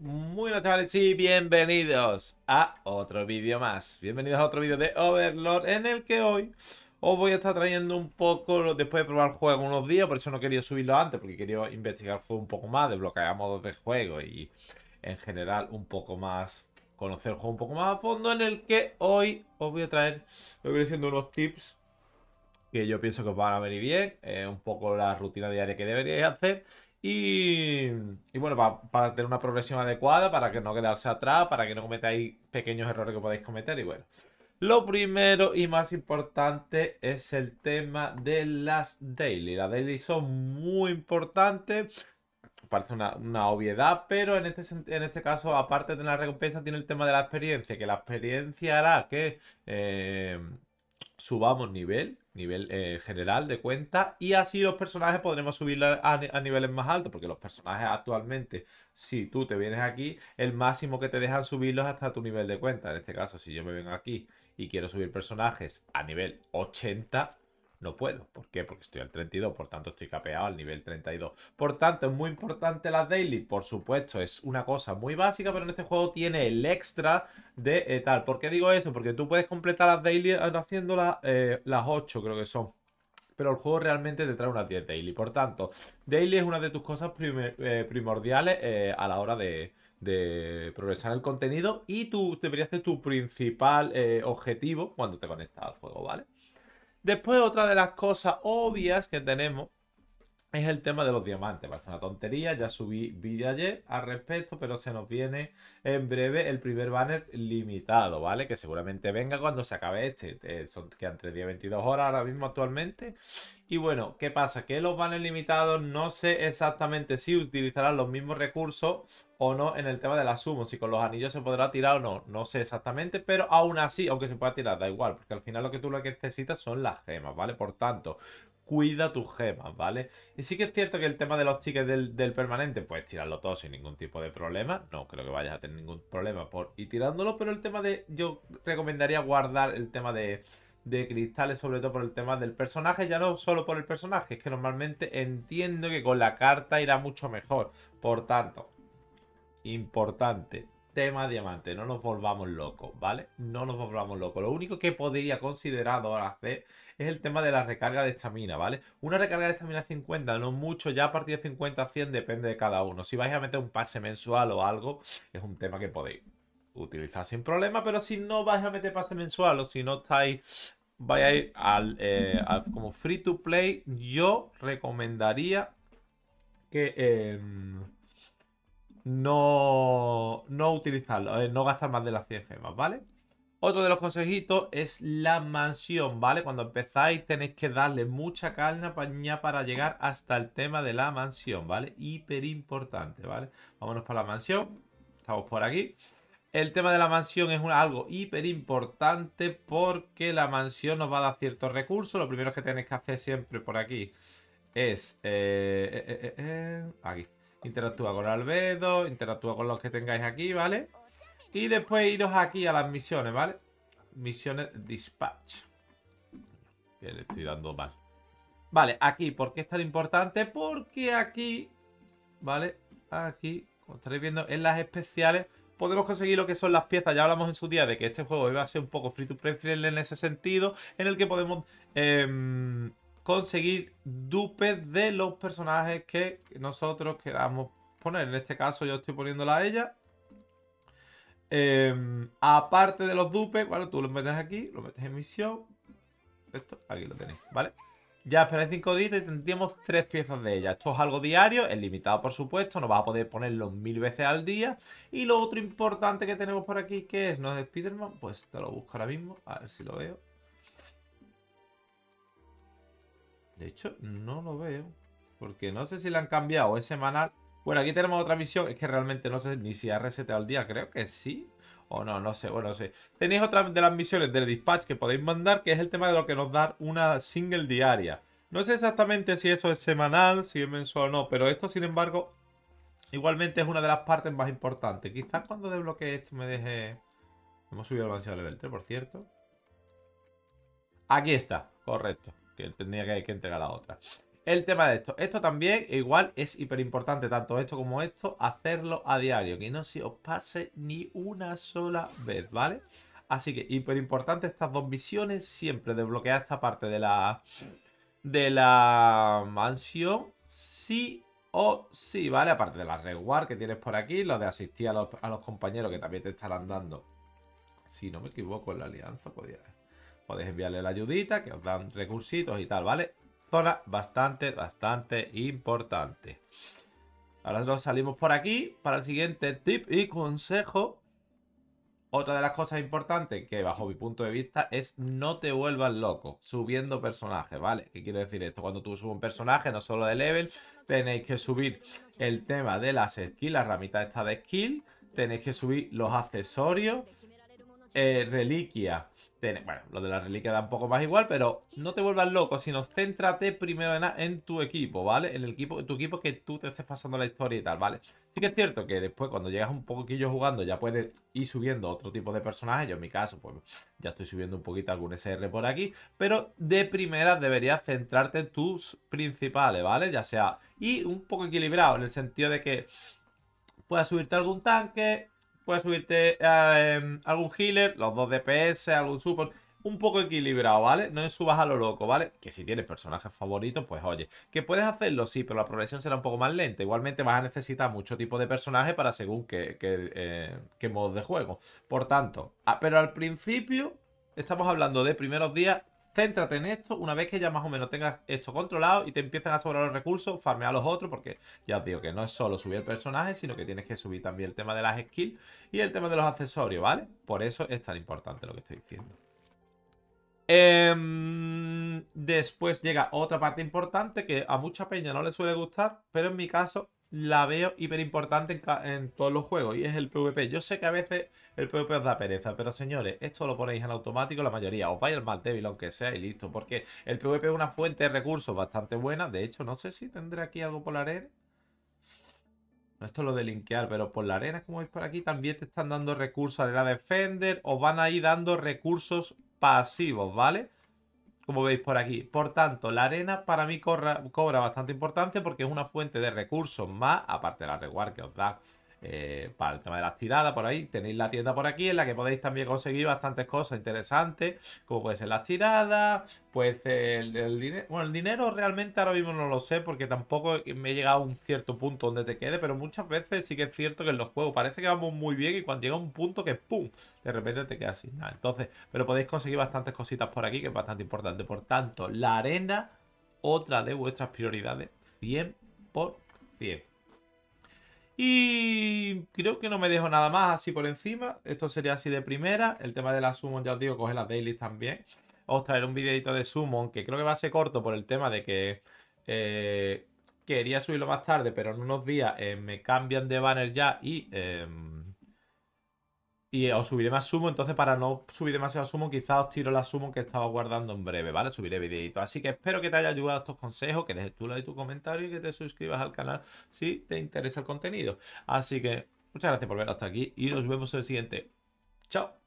Muy buenas chavales y bienvenidos a otro vídeo más. Bienvenidos a otro vídeo de Overlord en el que hoy os voy a estar trayendo un poco, después de probar el juego unos días, por eso no quería subirlo antes, porque quería investigar un poco más, desbloquear modos de juego y en general un poco más, conocer el juego un poco más a fondo, en el que hoy os voy a traer, lo voy a siendo unos tips que yo pienso que os van a venir bien, eh, un poco la rutina diaria que deberíais hacer y, bueno, para, tener una progresión adecuada, para que no quedarse atrás, para que no cometáis pequeños errores que podáis cometer y bueno. Lo primero y más importante es el tema de las daily. Las daily son muy importantes. Parece una, obviedad, pero en este, en este caso, aparte de la recompensa, tiene el tema de la experiencia, que la experiencia hará que... Eh, subamos nivel, nivel eh, general de cuenta, y así los personajes podremos subir a, a, niveles más altos, porque los personajes actualmente, si tú te vienes aquí, el máximo que te dejan subirlos hasta tu nivel de cuenta. En este caso, si yo me vengo aquí y quiero subir personajes a nivel 80, no puedo. ¿Por qué? Porque estoy al 32, por tanto estoy capeado al nivel 32. Por tanto, es muy importante las daily, por supuesto, es una cosa muy básica, pero en este juego tiene el extra de eh, tal. ¿Por qué digo eso? Porque tú puedes completar las daily haciendo eh, las 8, creo que son pero el juego realmente te trae unas 10 daily. Por tanto, daily es una de tus cosas eh, primordiales a la hora de, progresar el contenido y tú deberías ser tu principal objetivo cuando te conectas al juego, ¿vale? Después otra de las cosas obvias que tenemos es el tema de los diamantes. Parece una tontería, ya subí vídeo ayer al respecto, pero se nos viene en breve el primer banner limitado, ¿vale? Que seguramente venga cuando se acabe este. Eh, son, quedan 3 días 22 horas ahora mismo actualmente. Y bueno, ¿qué pasa? Que los banners limitados no sé exactamente si utilizarán los mismos recursos o no en el tema de la sumo. Si con los anillos se podrá tirar o no, no sé exactamente. Pero aún así, aunque se pueda tirar, da igual. Porque al final lo que tú lo que necesitas son las gemas, ¿vale? Por tanto, cuida tus gemas, ¿vale? Y sí que es cierto que el tema de los tickets del, permanente, puedes tirarlo todo sin ningún tipo de problema. No creo que vayas a tener ningún problema por ir tirándolo, pero el tema de... Yo recomendaría guardar el tema de cristales, sobre todo por el tema del personaje, ya no solo por el personaje, es que normalmente entiendo que con la carta irá mucho mejor. Por tanto, importante, tema diamante, no nos volvamos locos, ¿vale? No nos volvamos locos. Lo único que podría considerar ahora hacer es el tema de la recarga de estamina, ¿vale? Una recarga de estamina 50, no mucho, ya a partir de 50 a 100 depende de cada uno. Si vais a meter un pase mensual o algo, es un tema que podéis utilizar sin problema, pero si no vais a meter pase mensual o si no estáis... Vais a ir al, eh, como free to play. Yo recomendaría que em, no, utilizarlo, eh, no gastar más de las 100 gemas, ¿vale? Otro de los consejitos es la mansión, ¿vale? Cuando empezáis tenéis que darle mucha calma para llegar hasta el tema de la mansión, ¿vale? Hiper importante, ¿vale? Vámonos para la mansión, estamos por aquí. El tema de la mansión es un, algo hiper importante porque la mansión nos va a dar ciertos recursos. Lo primero que tenéis que hacer siempre por aquí es... Eh, eh, eh Interactúa con Albedo, interactúa con los que tengáis aquí, ¿vale? Y después iros aquí a las misiones, ¿vale? Misiones Dispatch. Que le estoy dando mal. Vale, aquí, ¿por qué es tan importante? Porque aquí, ¿vale? Aquí, como estaréis viendo, en las especiales podemos conseguir lo que son las piezas. Ya hablamos en su día de que este juego iba a ser un poco free to play en ese sentido, en el que podemos em, conseguir dupes de los personajes que nosotros queramos poner. En este caso yo estoy poniéndola a ella. Em, aparte de los dupes, bueno, tú los metes aquí, lo metes en misión. Esto, aquí lo tenéis, ¿vale? Ya esperáis 5 días y tendríamos 3 piezas de ella. Esto es algo diario, es limitado por supuesto, no vas a poder ponerlo mil veces al día. Y lo otro importante que tenemos por aquí, que es, ¿no es Spiderman? Pues te lo busco ahora mismo, a ver si lo veo. De hecho, no lo veo. Porque no sé si la han cambiado. Es semanal. Bueno, aquí tenemos otra misión. Es que realmente no sé ni si ha reseteado el día. Creo que sí. O no, no sé. Bueno, sé. Tenéis otra de las misiones del dispatch que podéis mandar. Que es el tema de lo que nos da una single diaria. No sé exactamente si eso es semanal, si es mensual o no. Pero esto, sin embargo, igualmente es una de las partes más importantes. Quizás cuando desbloquee esto me deje... Hemos subido al a level 3, por cierto. Aquí está, correcto tendría que, que entregar la otra. El tema de esto, esto también igual es hiper importante, tanto esto como esto, hacerlo a diario, que no se os pase ni una sola vez, ¿vale? Así que hiper importante estas dos visiones siempre desbloquear esta parte de la, de la mansión, sí o sí, ¿vale? Aparte de la reward que tienes por aquí, lo de asistir a los, compañeros que también te estarán dando si no me equivoco, en la alianza podía. Podéis enviarle la ayudita, que os dan recursitos y tal, ¿vale? Zona bastante, bastante importante. Ahora nos salimos por aquí para el siguiente tip y consejo. Otra de las cosas importantes que bajo mi punto de vista es no te vuelvas loco subiendo personajes, ¿vale? ¿Qué quiere decir esto? Cuando tú subes un personaje, no solo de level, tenéis que subir el tema de las skills, la ramita esta de skill, tenéis que subir los accesorios, eh, reliquias bueno, lo de la reliquia da un poco más igual, pero no te vuelvas loco, sino céntrate primero en, tu equipo, ¿vale? En el equipo, tu equipo que tú te estés pasando la historia y tal, ¿vale? Sí que es cierto que después cuando llegas un poquillo jugando ya puedes ir subiendo otro tipo de personajes. Yo en mi caso, pues ya estoy subiendo un poquito algún SR por aquí. Pero de primera deberías centrarte en tus principales, ¿vale? Ya sea... Y un poco equilibrado en el sentido de que puedas subirte algún tanque, Puedes subirte em, algún healer, los dos DPS, algún support. Un poco equilibrado, ¿vale? No subas a lo loco, ¿vale? Que si tienes personajes favoritos, pues oye. Que puedes hacerlo, sí, pero la progresión será un poco más lenta. Igualmente vas a necesitar mucho tipo de personaje para según qué, qué, eh, modo de juego. Por tanto, ah, pero al principio estamos hablando de primeros días Céntrate en esto, una vez que ya más o menos tengas esto controlado y te empiezan a sobrar los recursos, farmea a los otros, porque ya os digo que no es solo subir el personaje, sino que tienes que subir también el tema de las skills y el tema de los accesorios, ¿vale? Por eso es tan importante lo que estoy diciendo. Em, después llega otra parte importante que a mucha peña no le suele gustar, pero en mi caso la veo hiper importante en, todos los juegos y es el PvP. Yo sé que a veces el PvP os da pereza, pero señores, esto lo ponéis en automático la mayoría. Os vais al mal débil aunque sea y listo, porque el PvP es una fuente de recursos bastante buena. De hecho, no sé si tendré aquí algo por la arena. Esto es lo de linkear, pero por la arena, como veis por aquí, también te están dando recursos. la Defender, os van a ir dando recursos pasivos, ¿vale? vale como veis por aquí. Por tanto, la arena para mí cobra bastante importancia porque es una fuente de recursos más, aparte de la reward que os da eh, para el tema de las tiradas por ahí. Tenéis la tienda por aquí en la que podéis también conseguir bastantes cosas interesantes, como puede ser las tiradas, pues el, dinero... Bueno, el dinero realmente ahora mismo no lo sé porque tampoco me he llegado a un cierto punto donde te quede, pero muchas veces sí que es cierto que en los juegos parece que vamos muy bien y cuando llega un punto que ¡pum! De repente te queda sin nada. Entonces, pero podéis conseguir bastantes cositas por aquí que es bastante importante. Por tanto, la arena, otra de vuestras prioridades, 100%. Y creo que no me dejo nada más así por encima. Esto sería así de primera. El tema de la Summon, ya os digo, coge las dailies también. Os traeré un videito de Summon, que creo que va a ser corto por el tema de que... Eh, quería subirlo más tarde, pero en unos días eh, me cambian de banner ya y... Eh, y os subiré más sumo, entonces para no subir demasiado sumo, quizás os tiro la sumo que estaba guardando en breve, ¿vale? Subiré videito. Así que espero que te haya ayudado estos consejos, que dejes tu like, tu comentario y que te suscribas al canal si te interesa el contenido. Así que muchas gracias por ver hasta aquí y nos vemos en el siguiente. ¡Chao!